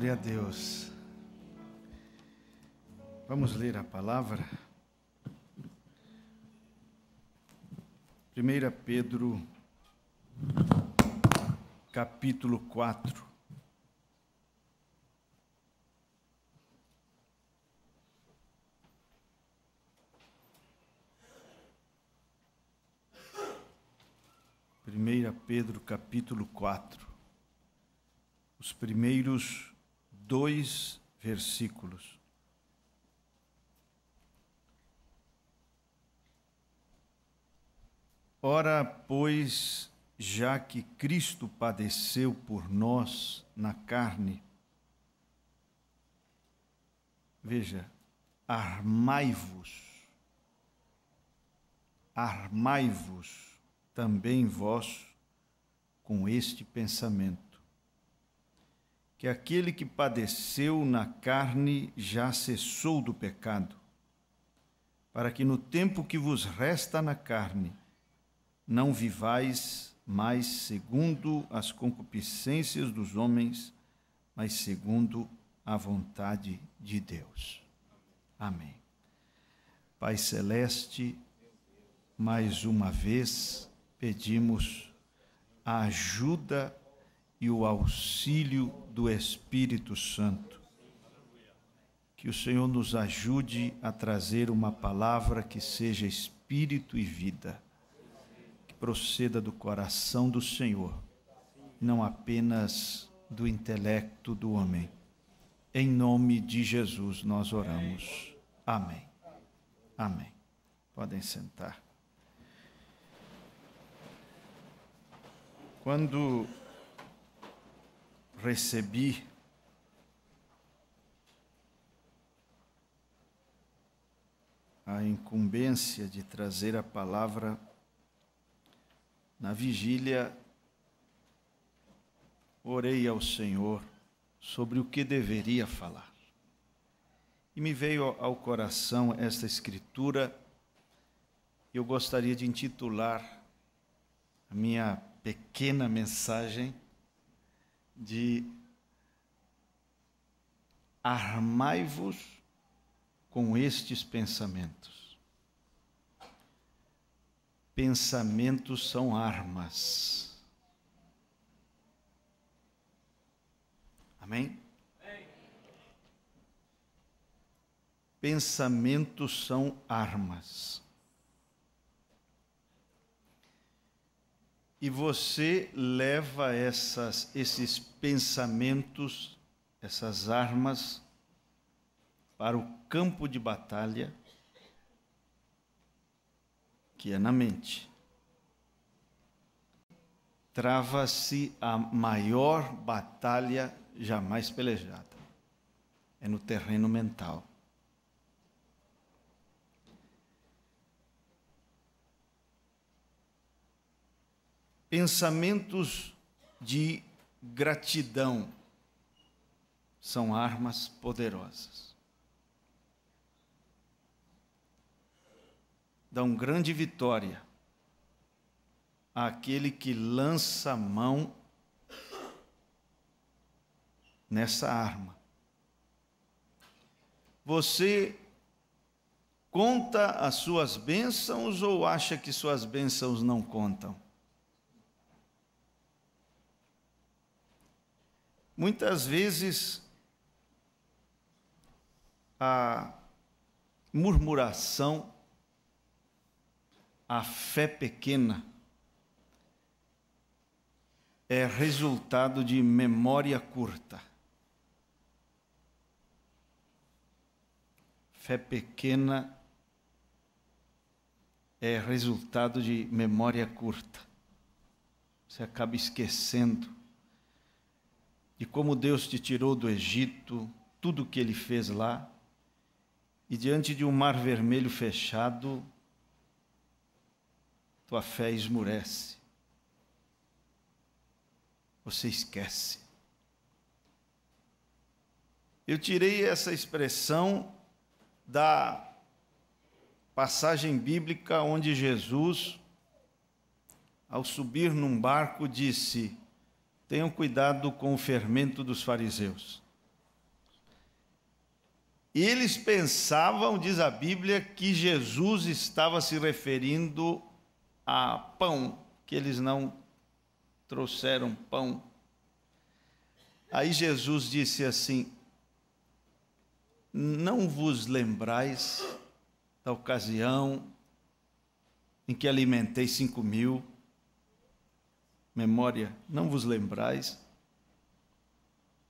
Glória a Deus. Vamos ler a palavra. 1 Pedro, capítulo 4. Primeira Pedro capítulo 4. Os primeiros dois versículos. Ora, pois, já que Cristo padeceu por nós na carne, veja, armai-vos, armai-vos também vós com este pensamento que aquele que padeceu na carne já cessou do pecado, para que no tempo que vos resta na carne não vivais mais segundo as concupiscências dos homens, mas segundo a vontade de Deus. Amém. Pai Celeste, mais uma vez pedimos a ajuda e o auxílio do Espírito Santo. Que o Senhor nos ajude a trazer uma palavra que seja espírito e vida, que proceda do coração do Senhor, não apenas do intelecto do homem. Em nome de Jesus nós oramos. Amém. Amém. Podem sentar. Quando recebi. A incumbência de trazer a palavra na vigília, orei ao Senhor sobre o que deveria falar. E me veio ao coração esta escritura, eu gostaria de intitular a minha pequena mensagem de armai-vos com estes pensamentos. Pensamentos são armas. Amém? Pensamentos são armas. E você leva essas, esses pensamentos, essas armas, para o campo de batalha, que é na mente. Trava-se a maior batalha jamais pelejada. É no terreno mental. Pensamentos de gratidão são armas poderosas. Dão grande vitória àquele que lança a mão nessa arma. Você conta as suas bênçãos ou acha que suas bênçãos não contam? Muitas vezes a murmuração, a fé pequena, é resultado de memória curta. Fé pequena é resultado de memória curta. Você acaba esquecendo de como Deus te tirou do Egito, tudo o que ele fez lá, e diante de um mar vermelho fechado, tua fé esmurece. Você esquece. Eu tirei essa expressão da passagem bíblica onde Jesus, ao subir num barco, disse: Tenham cuidado com o fermento dos fariseus. Eles pensavam, diz a Bíblia, que Jesus estava se referindo a pão, que eles não trouxeram pão. Aí Jesus disse assim: Não vos lembrais da ocasião em que alimentei cinco mil memória não vos lembrais,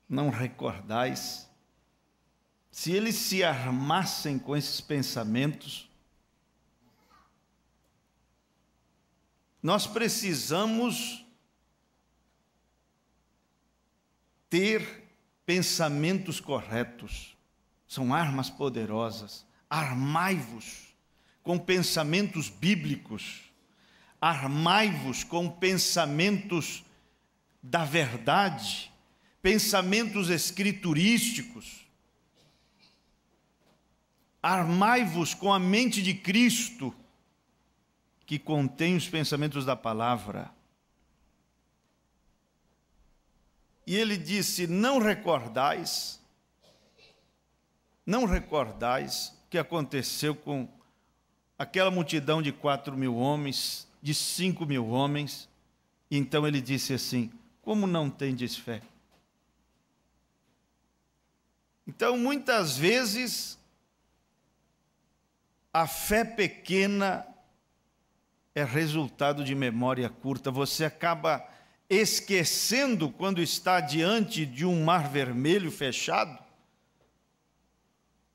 não recordais. Se eles se armassem com esses pensamentos, nós precisamos ter pensamentos corretos. São armas poderosas. Armai-vos com pensamentos bíblicos armai-vos com pensamentos da verdade, pensamentos escriturísticos. Armai-vos com a mente de Cristo, que contém os pensamentos da palavra. E ele disse: Não recordais, não recordais o que aconteceu com aquela multidão de quatro mil homens de cinco mil homens. E então ele disse assim: Como não tendes fé? Então, muitas vezes, a fé pequena é resultado de memória curta. Você acaba esquecendo quando está diante de um mar vermelho fechado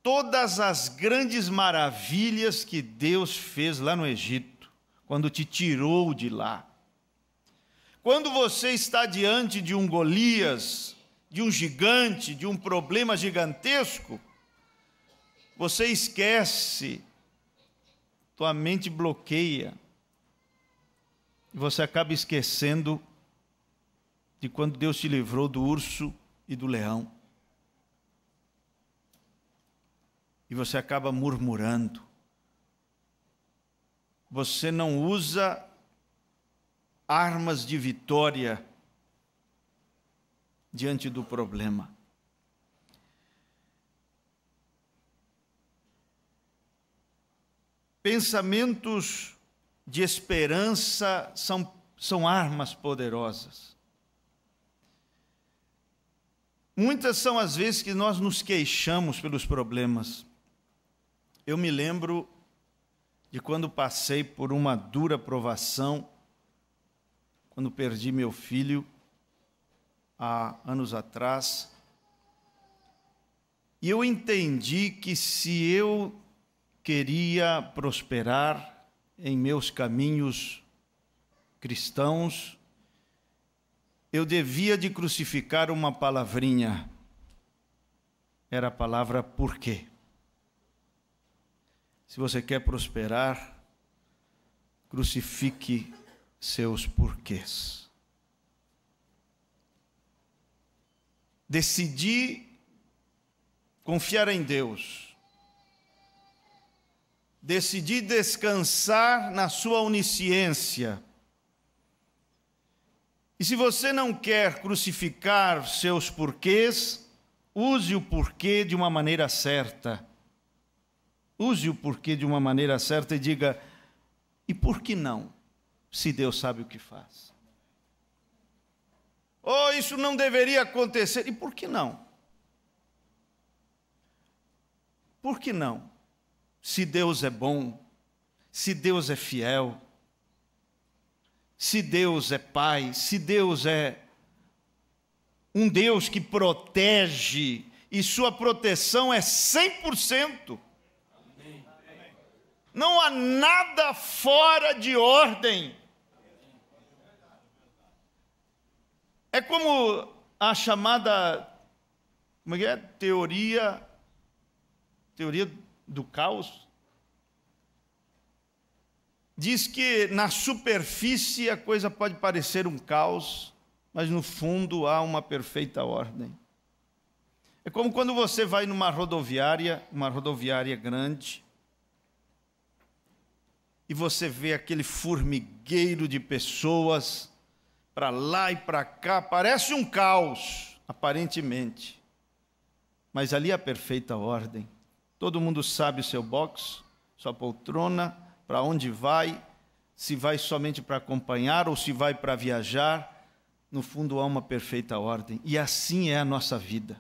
todas as grandes maravilhas que Deus fez lá no Egito quando te tirou de lá. Quando você está diante de um Golias, de um gigante, de um problema gigantesco, você esquece, tua mente bloqueia, e você acaba esquecendo de quando Deus te livrou do urso e do leão. E você acaba murmurando você não usa armas de vitória diante do problema. Pensamentos de esperança são, são armas poderosas. Muitas são as vezes que nós nos queixamos pelos problemas. Eu me lembro de quando passei por uma dura provação, quando perdi meu filho há anos atrás. E eu entendi que se eu queria prosperar em meus caminhos cristãos, eu devia de crucificar uma palavrinha. Era a palavra por quê? Se você quer prosperar, crucifique seus porquês. Decidi confiar em Deus. Decidi descansar na sua onisciência. E se você não quer crucificar seus porquês, use o porquê de uma maneira certa Use o porquê de uma maneira certa e diga: e por que não, se Deus sabe o que faz? Oh, isso não deveria acontecer. E por que não? Por que não? Se Deus é bom, se Deus é fiel, se Deus é Pai, se Deus é um Deus que protege, e sua proteção é 100% não há nada fora de ordem. É como a chamada como é? que é, teoria teoria do caos diz que na superfície a coisa pode parecer um caos, mas no fundo há uma perfeita ordem. É como quando você vai numa rodoviária, uma rodoviária grande, e você vê aquele formigueiro de pessoas para lá e para cá, parece um caos, aparentemente. Mas ali é a perfeita ordem. Todo mundo sabe o seu box, sua poltrona, para onde vai, se vai somente para acompanhar ou se vai para viajar. No fundo há uma perfeita ordem, e assim é a nossa vida.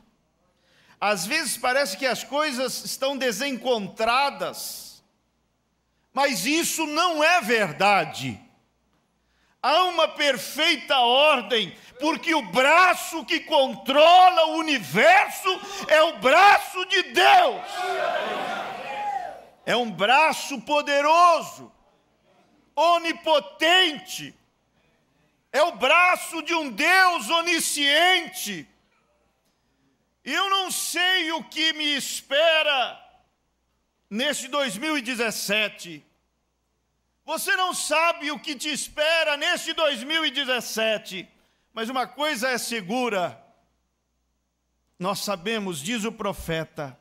Às vezes parece que as coisas estão desencontradas, mas isso não é verdade. Há uma perfeita ordem, porque o braço que controla o universo é o braço de Deus. É um braço poderoso, onipotente. É o braço de um Deus onisciente. Eu não sei o que me espera nesse 2017 você não sabe o que te espera neste 2017, mas uma coisa é segura: nós sabemos, diz o profeta,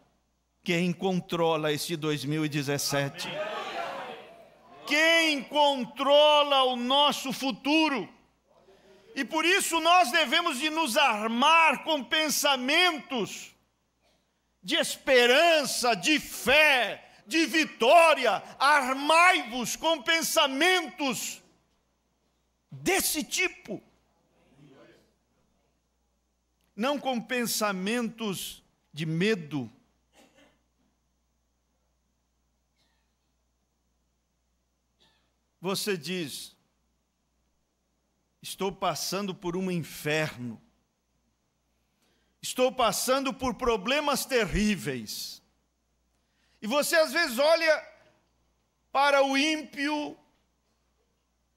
quem controla este 2017. Amém. Quem controla o nosso futuro. E por isso nós devemos de nos armar com pensamentos de esperança, de fé, de vitória, armai-vos com pensamentos desse tipo. Não com pensamentos de medo. Você diz, estou passando por um inferno, estou passando por problemas terríveis e você às vezes olha para o ímpio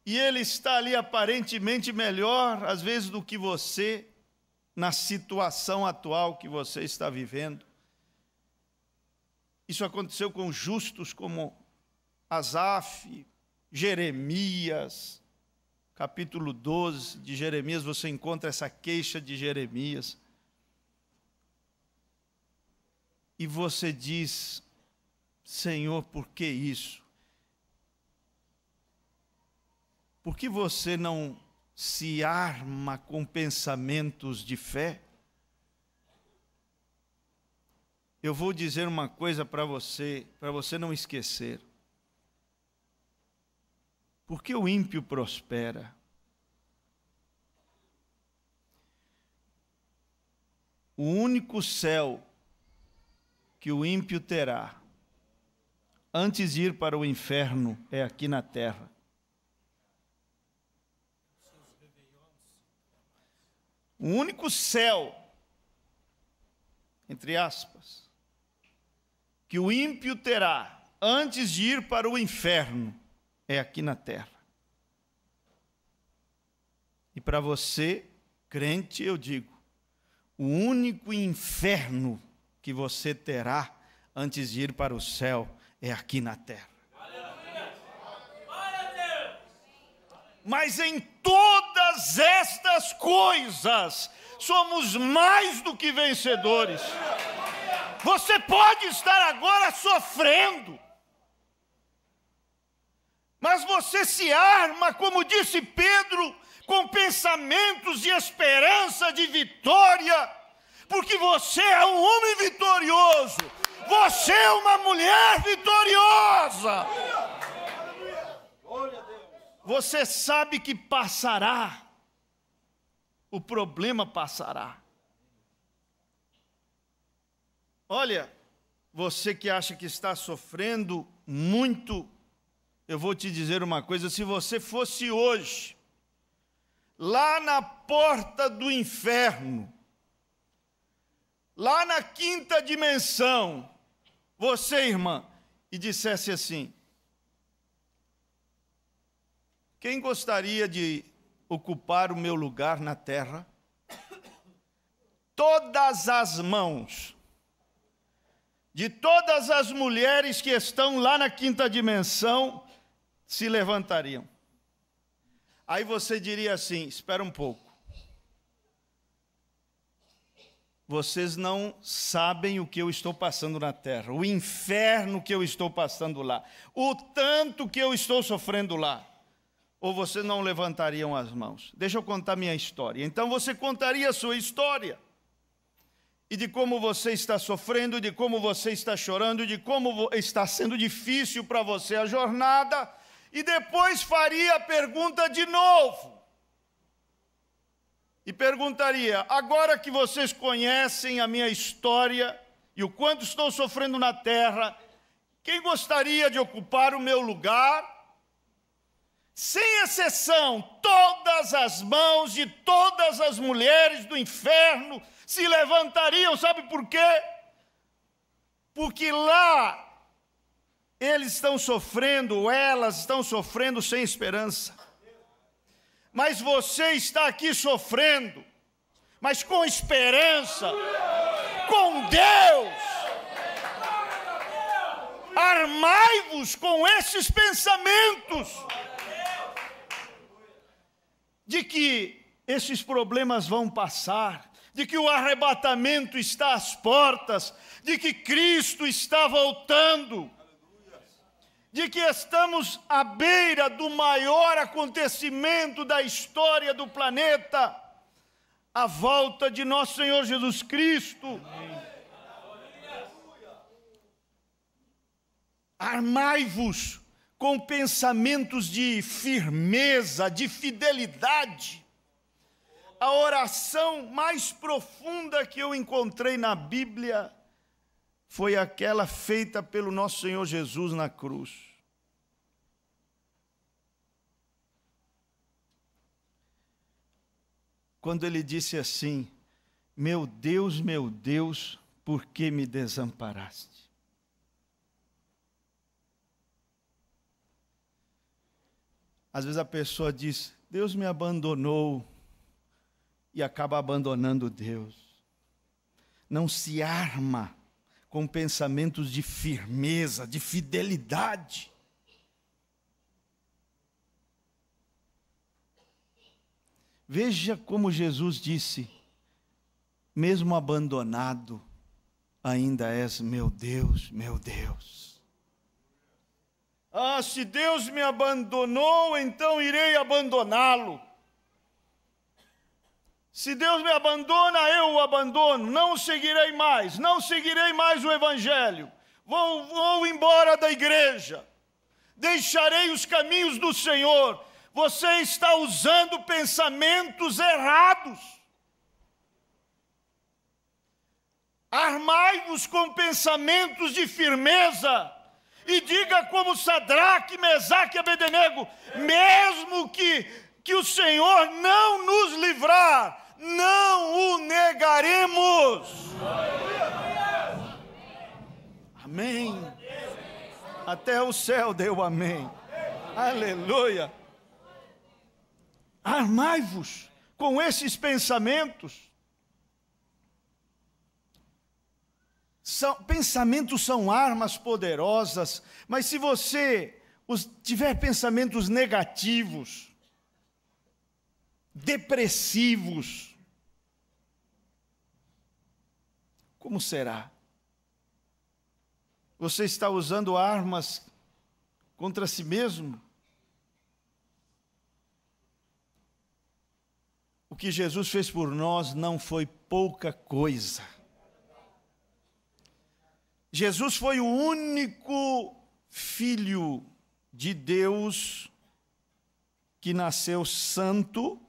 e ele está ali aparentemente melhor, às vezes, do que você, na situação atual que você está vivendo. Isso aconteceu com justos como Asaf, Jeremias, capítulo 12 de Jeremias, você encontra essa queixa de Jeremias. E você diz: Senhor, por que isso? Por que você não se arma com pensamentos de fé? Eu vou dizer uma coisa para você, para você não esquecer. Por que o ímpio prospera? O único céu que o ímpio terá antes de ir para o inferno é aqui na terra. O único céu, entre aspas, que o ímpio terá antes de ir para o inferno é aqui na terra. E para você, crente, eu digo: o único inferno que você terá antes de ir para o céu é aqui na terra. Mas em todas estas coisas somos mais do que vencedores. Você pode estar agora sofrendo, mas você se arma, como disse Pedro, com pensamentos e esperança de vitória, porque você é um homem vitorioso, você é uma mulher vitoriosa. Você sabe que passará. O problema passará. Olha, você que acha que está sofrendo muito, eu vou te dizer uma coisa: se você fosse hoje, lá na porta do inferno, lá na quinta dimensão, você, irmã, e dissesse assim: Quem gostaria de ocupar o meu lugar na terra? Todas as mãos de todas as mulheres que estão lá na quinta dimensão se levantariam. Aí você diria assim: espera um pouco. vocês não sabem o que eu estou passando na terra, o inferno que eu estou passando lá, o tanto que eu estou sofrendo lá. Ou vocês não levantariam as mãos? Deixa eu contar minha história. Então você contaria a sua história. E de como você está sofrendo, de como você está chorando, de como está sendo difícil para você a jornada. E depois faria a pergunta de novo e perguntaria: agora que vocês conhecem a minha história e o quanto estou sofrendo na terra, quem gostaria de ocupar o meu lugar? Sem exceção, todas as mãos de todas as mulheres do inferno se levantariam, sabe por quê? Porque lá eles estão sofrendo, elas estão sofrendo sem esperança mas você está aqui sofrendo, mas com esperança, com Deus. Armai-vos com esses pensamentos de que esses problemas vão passar, de que o arrebatamento está às portas, de que Cristo está voltando de que estamos à beira do maior acontecimento da história do planeta, a volta de nosso Senhor Jesus Cristo. Armai-vos com pensamentos de firmeza, de fidelidade. A oração mais profunda que eu encontrei na Bíblia foi aquela feita pelo nosso Senhor Jesus na cruz. quando ele disse assim: Meu Deus, meu Deus, por que me desamparaste? Às vezes a pessoa diz: Deus me abandonou e acaba abandonando Deus. Não se arma com pensamentos de firmeza, de fidelidade. Veja como Jesus disse: mesmo abandonado, ainda és meu Deus, meu Deus. Ah, se Deus me abandonou, então irei abandoná-lo. Se Deus me abandona, eu o abandono. Não seguirei mais, não seguirei mais o Evangelho. Vou, vou embora da igreja. Deixarei os caminhos do Senhor você está usando pensamentos errados. Armai-vos com pensamentos de firmeza e diga como Sadraque, Mesaque e Abednego, mesmo que, que o Senhor não nos livrar, não o negaremos. Amém. Até o céu deu amém. Aleluia. Armai-vos com esses pensamentos. São, pensamentos são armas poderosas, mas se você os, tiver pensamentos negativos, depressivos, como será? Você está usando armas contra si mesmo? que Jesus fez por nós não foi pouca coisa. Jesus foi o único filho de Deus que nasceu santo.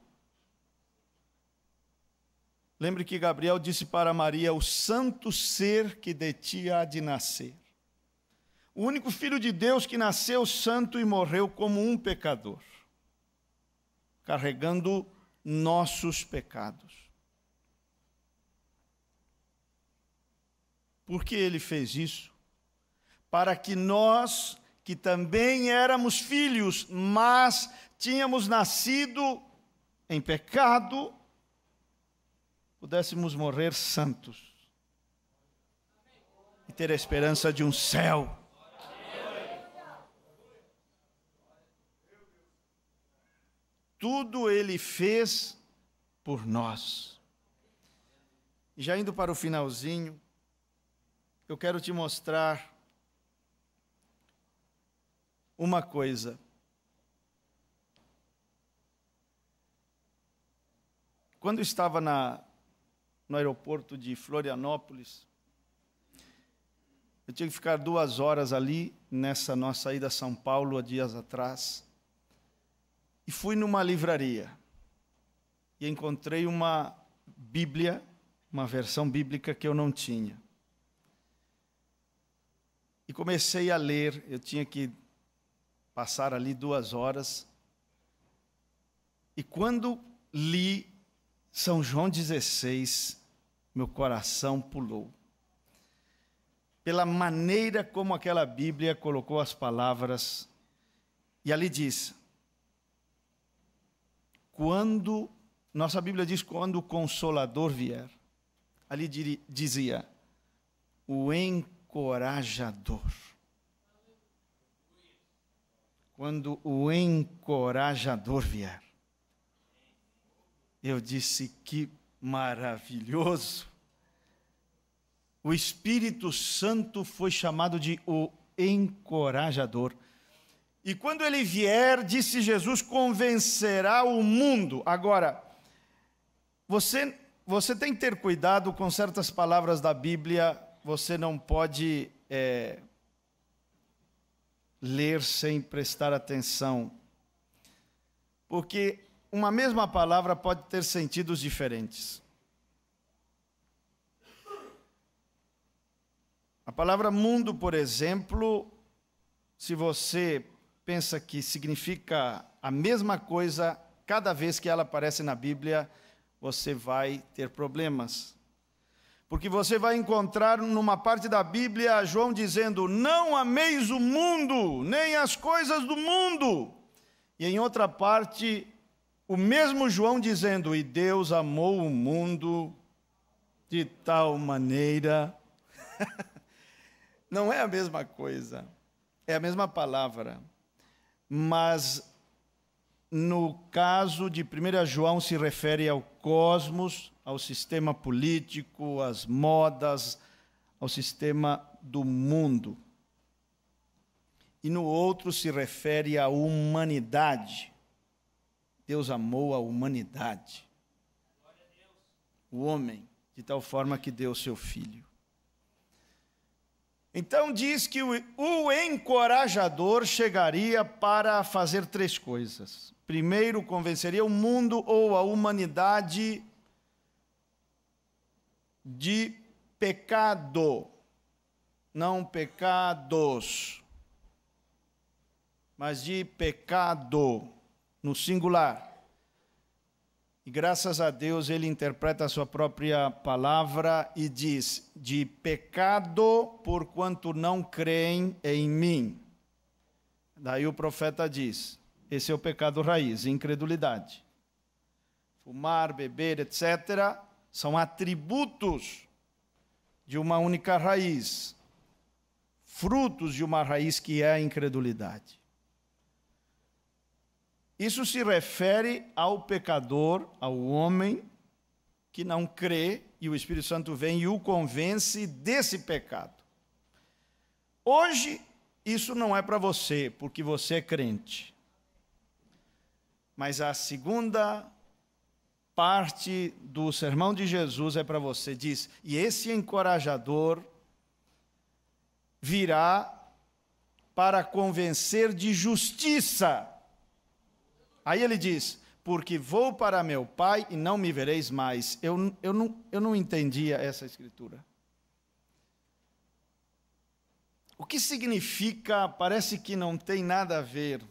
Lembre que Gabriel disse para Maria: O santo ser que de ti há de nascer. O único filho de Deus que nasceu santo e morreu como um pecador, carregando nossos pecados. Por que ele fez isso? Para que nós, que também éramos filhos, mas tínhamos nascido em pecado, pudéssemos morrer santos e ter a esperança de um céu tudo ele fez por nós. já indo para o finalzinho, eu quero te mostrar uma coisa. Quando eu estava na, no aeroporto de Florianópolis, eu tinha que ficar duas horas ali, nessa nossa ida a São Paulo, há dias atrás e fui numa livraria e encontrei uma Bíblia, uma versão bíblica que eu não tinha. E comecei a ler, eu tinha que passar ali duas horas. E quando li São João 16, meu coração pulou. Pela maneira como aquela Bíblia colocou as palavras, e ali diz: quando nossa Bíblia diz quando o consolador vier. Ali dizia o encorajador. Quando o encorajador vier. Eu disse que maravilhoso. O Espírito Santo foi chamado de o encorajador. E quando ele vier, disse Jesus, convencerá o mundo. Agora, você, você tem que ter cuidado com certas palavras da Bíblia, você não pode é, ler sem prestar atenção. Porque uma mesma palavra pode ter sentidos diferentes. A palavra mundo, por exemplo, se você pensa que significa a mesma coisa cada vez que ela aparece na Bíblia, você vai ter problemas. Porque você vai encontrar numa parte da Bíblia João dizendo: Não ameis o mundo, nem as coisas do mundo. E em outra parte, o mesmo João dizendo: E Deus amou o mundo de tal maneira. Não é a mesma coisa, é a mesma palavra mas no caso de 1 João se refere ao cosmos, ao sistema político, às modas, ao sistema do mundo. E no outro se refere à humanidade. Deus amou a humanidade. O homem, de tal forma que deu seu filho. Então diz que o, encorajador chegaria para fazer três coisas. Primeiro, convenceria o mundo ou a humanidade de pecado, não pecados, mas de pecado no singular. E graças a Deus ele interpreta a sua própria palavra e diz: de pecado porquanto não creem em mim. Daí o profeta diz: esse é o pecado raiz, incredulidade. Fumar, beber, etc., são atributos de uma única raiz, frutos de uma raiz que é a incredulidade. Isso se refere ao pecador, ao homem que não crê e o Espírito Santo vem e o convence desse pecado. Hoje, isso não é para você, porque você é crente. Mas a segunda parte do sermão de Jesus é para você. Diz: E esse encorajador virá para convencer de justiça Aí ele diz: Porque vou para meu pai e não me vereis mais. Eu, eu, não, eu não entendia essa escritura. O que significa, parece que não tem nada a ver.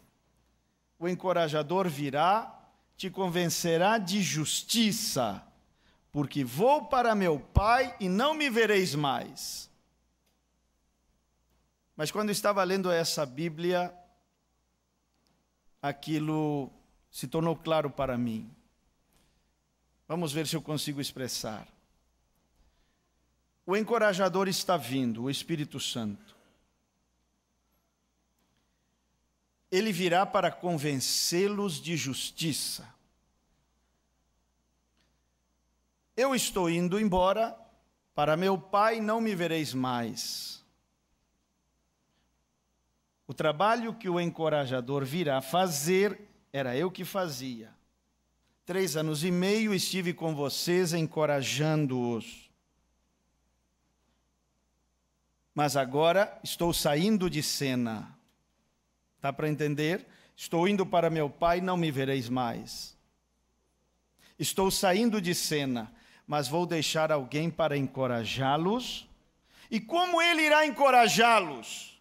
O encorajador virá, te convencerá de justiça, porque vou para meu pai e não me vereis mais. Mas quando estava lendo essa Bíblia, aquilo se tornou claro para mim. Vamos ver se eu consigo expressar. O encorajador está vindo, o Espírito Santo. Ele virá para convencê-los de justiça. Eu estou indo embora, para meu pai não me vereis mais. O trabalho que o encorajador virá fazer era eu que fazia. Três anos e meio estive com vocês encorajando-os. Mas agora estou saindo de cena. Tá para entender? Estou indo para meu pai, não me vereis mais. Estou saindo de cena, mas vou deixar alguém para encorajá-los. E como ele irá encorajá-los?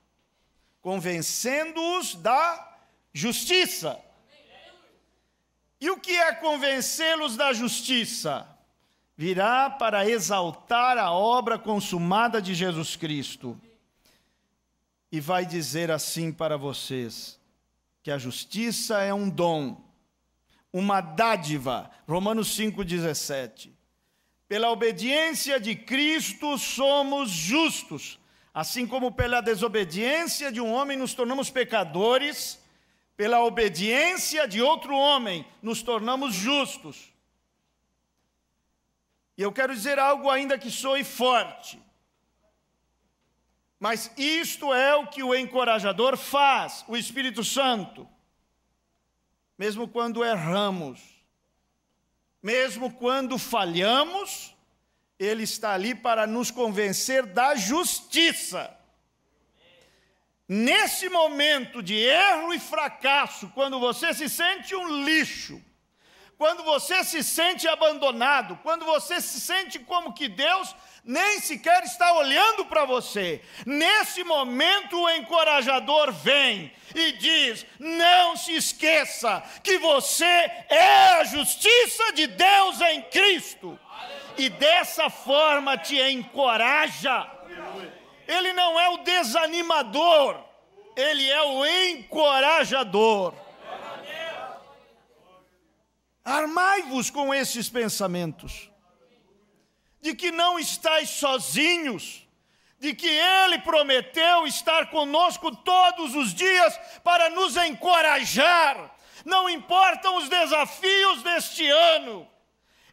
Convencendo-os da justiça. E o que é convencê-los da justiça? Virá para exaltar a obra consumada de Jesus Cristo. E vai dizer assim para vocês: que a justiça é um dom, uma dádiva. Romanos 5,17. Pela obediência de Cristo somos justos, assim como pela desobediência de um homem nos tornamos pecadores pela obediência de outro homem, nos tornamos justos. E eu quero dizer algo ainda que soe forte. Mas isto é o que o encorajador faz, o Espírito Santo. Mesmo quando erramos, mesmo quando falhamos, ele está ali para nos convencer da justiça Nesse momento de erro e fracasso, quando você se sente um lixo, quando você se sente abandonado, quando você se sente como que Deus nem sequer está olhando para você, nesse momento o encorajador vem e diz: Não se esqueça que você é a justiça de Deus em Cristo, e dessa forma te encoraja ele não é o desanimador, ele é o encorajador. Armai-vos com esses pensamentos, de que não estáis sozinhos, de que Ele prometeu estar conosco todos os dias para nos encorajar. Não importam os desafios deste ano,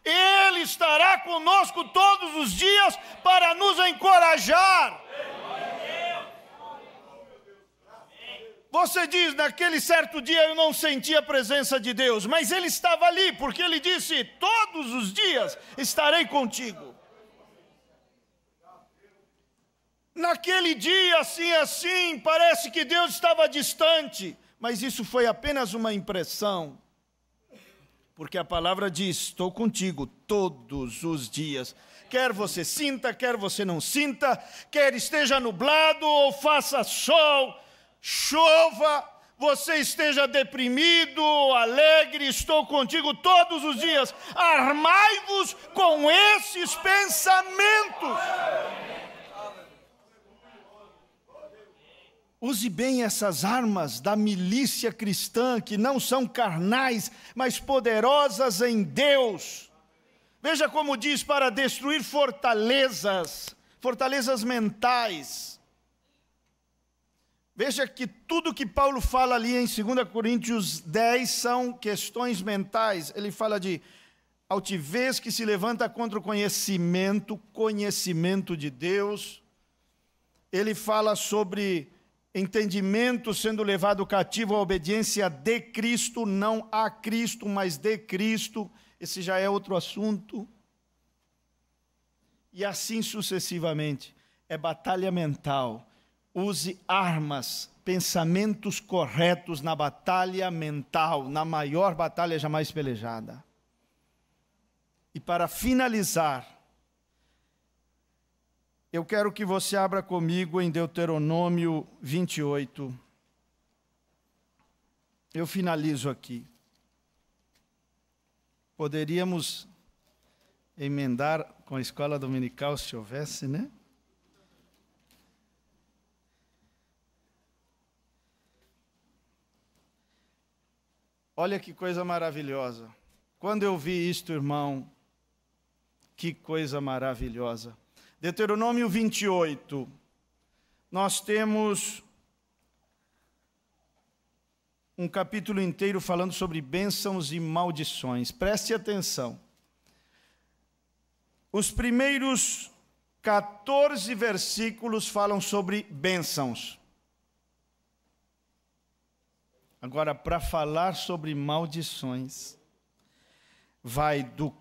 ele estará conosco todos os dias para nos encorajar. Você diz, naquele certo dia eu não senti a presença de Deus, mas Ele estava ali, porque Ele disse: Todos os dias estarei contigo. Naquele dia, assim, assim, parece que Deus estava distante, mas isso foi apenas uma impressão. Porque a palavra diz: Estou contigo todos os dias. Quer você sinta, quer você não sinta, quer esteja nublado ou faça sol, chova, você esteja deprimido, alegre, estou contigo todos os dias. Armai-vos com esses pensamentos. Use bem essas armas da milícia cristã, que não são carnais, mas poderosas em Deus. Veja como diz: para destruir fortalezas, fortalezas mentais. Veja que tudo que Paulo fala ali em 2 Coríntios 10 são questões mentais. Ele fala de altivez que se levanta contra o conhecimento, conhecimento de Deus. Ele fala sobre entendimento sendo levado cativo à obediência de Cristo, não a Cristo, mas de Cristo. Esse já é outro assunto. E assim sucessivamente. É batalha mental. Use armas, pensamentos corretos na batalha mental, na maior batalha jamais pelejada. E para finalizar, eu quero que você abra comigo em Deuteronômio 28. Eu finalizo aqui. Poderíamos emendar com a escola dominical se houvesse, né? Olha que coisa maravilhosa. Quando eu vi isto, irmão, que coisa maravilhosa. Deuteronômio 28, nós temos um capítulo inteiro falando sobre bênçãos e maldições. Preste atenção. Os primeiros 14 versículos falam sobre bênçãos. Agora, para falar sobre maldições, vai do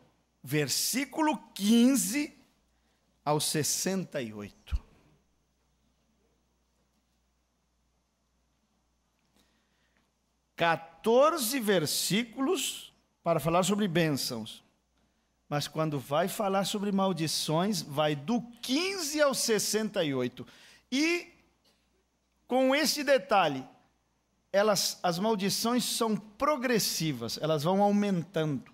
versículo 15 aos 68. Quatorze versículos para falar sobre bênçãos. Mas quando vai falar sobre maldições, vai do 15 ao 68. E com esse detalhe, elas, as maldições são progressivas, elas vão aumentando.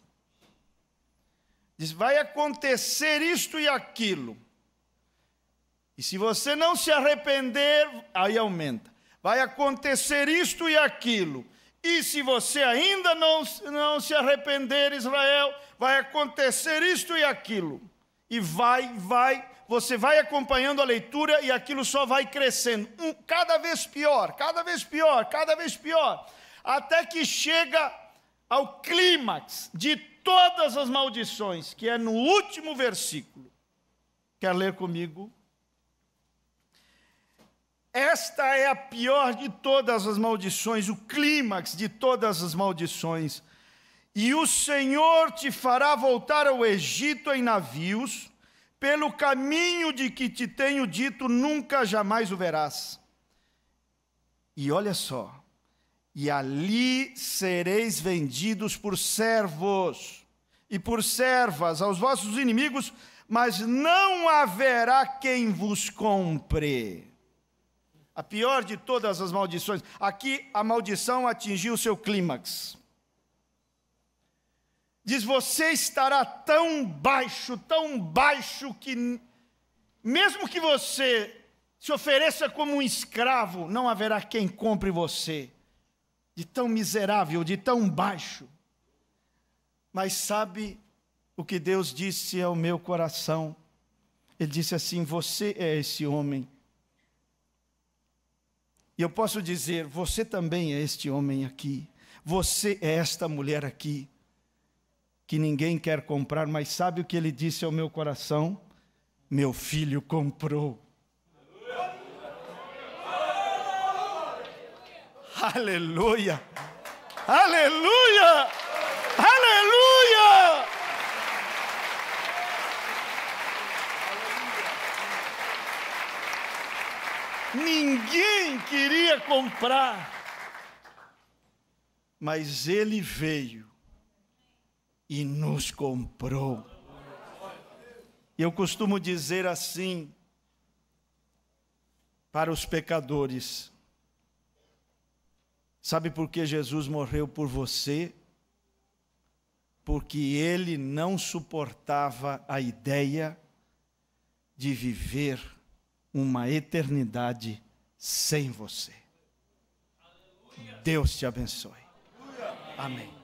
Diz: vai acontecer isto e aquilo. E se você não se arrepender, aí aumenta. Vai acontecer isto e aquilo. E se você ainda não, não se arrepender, Israel, vai acontecer isto e aquilo. E vai, vai, você vai acompanhando a leitura e aquilo só vai crescendo. Um, cada vez pior, cada vez pior, cada vez pior. Até que chega ao clímax de todas as maldições, que é no último versículo. Quer ler comigo? Esta é a pior de todas as maldições, o clímax de todas as maldições. E o Senhor te fará voltar ao Egito em navios, pelo caminho de que te tenho dito, nunca jamais o verás. E olha só, e ali sereis vendidos por servos e por servas aos vossos inimigos, mas não haverá quem vos compre. A pior de todas as maldições. Aqui a maldição atingiu seu clímax. Diz: Você estará tão baixo, tão baixo, que mesmo que você se ofereça como um escravo, não haverá quem compre você de tão miserável, de tão baixo. Mas sabe o que Deus disse ao meu coração? Ele disse assim: Você é esse homem. E eu posso dizer: Você também é este homem aqui. Você é esta mulher aqui. Que ninguém quer comprar, mas sabe o que ele disse ao meu coração? Meu filho comprou. Aleluia! Aleluia! Aleluia! Ninguém queria comprar, mas ele veio e nos comprou. Eu costumo dizer assim para os pecadores: Sabe por que Jesus morreu por você? Porque ele não suportava a ideia de viver uma eternidade sem você. Deus te abençoe. Amém.